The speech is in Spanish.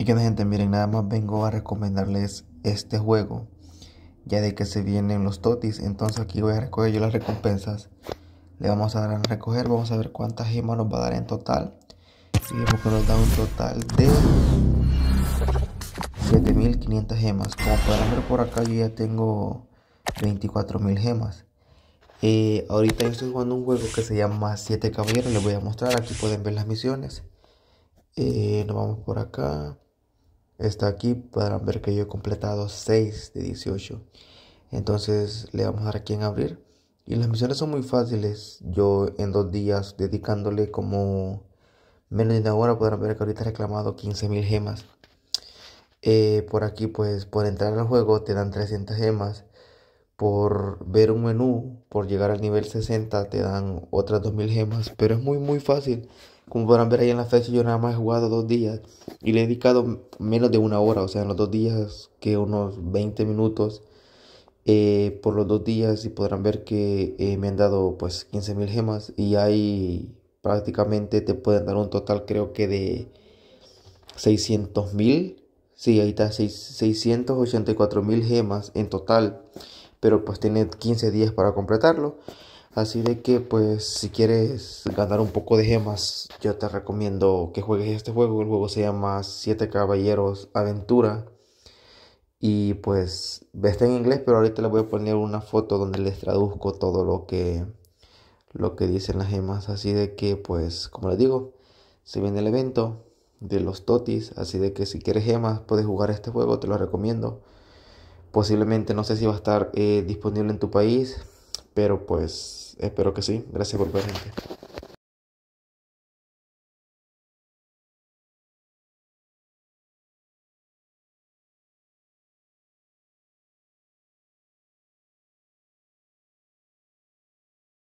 Y que gente, miren, nada más vengo a recomendarles este juego. Ya de que se vienen los totis, entonces aquí voy a recoger yo las recompensas. Le vamos a dar a recoger, vamos a ver cuántas gemas nos va a dar en total. Y que nos da un total de 7500 gemas. Como podrán ver por acá, yo ya tengo 24.000 gemas. Eh, ahorita yo estoy jugando un juego que se llama 7 Caballeros, les voy a mostrar. Aquí pueden ver las misiones. Eh, nos vamos por acá está aquí para ver que yo he completado 6 de 18. Entonces le vamos a dar aquí en abrir. Y las misiones son muy fáciles. Yo en dos días dedicándole como menos de una hora podrán ver que ahorita he reclamado 15.000 gemas. Eh, por aquí pues por entrar al juego te dan 300 gemas. Por ver un menú, por llegar al nivel 60 te dan otras 2.000 gemas. Pero es muy muy fácil. Como podrán ver ahí en la fecha, yo nada más he jugado dos días y le he dedicado menos de una hora, o sea, en los dos días que unos 20 minutos. Eh, por los dos días y podrán ver que eh, me han dado pues 15.000 gemas y ahí prácticamente te pueden dar un total creo que de 600.000. Sí, ahí está 684.000 gemas en total, pero pues tiene 15 días para completarlo. Así de que pues si quieres ganar un poco de gemas, yo te recomiendo que juegues este juego. El juego se llama Siete Caballeros Aventura. Y pues está en inglés, pero ahorita les voy a poner una foto donde les traduzco todo lo que lo que dicen las gemas. Así de que pues como les digo, se viene el evento de los totis. Así de que si quieres gemas puedes jugar este juego, te lo recomiendo. Posiblemente no sé si va a estar eh, disponible en tu país pero pues espero que sí. Gracias por ver,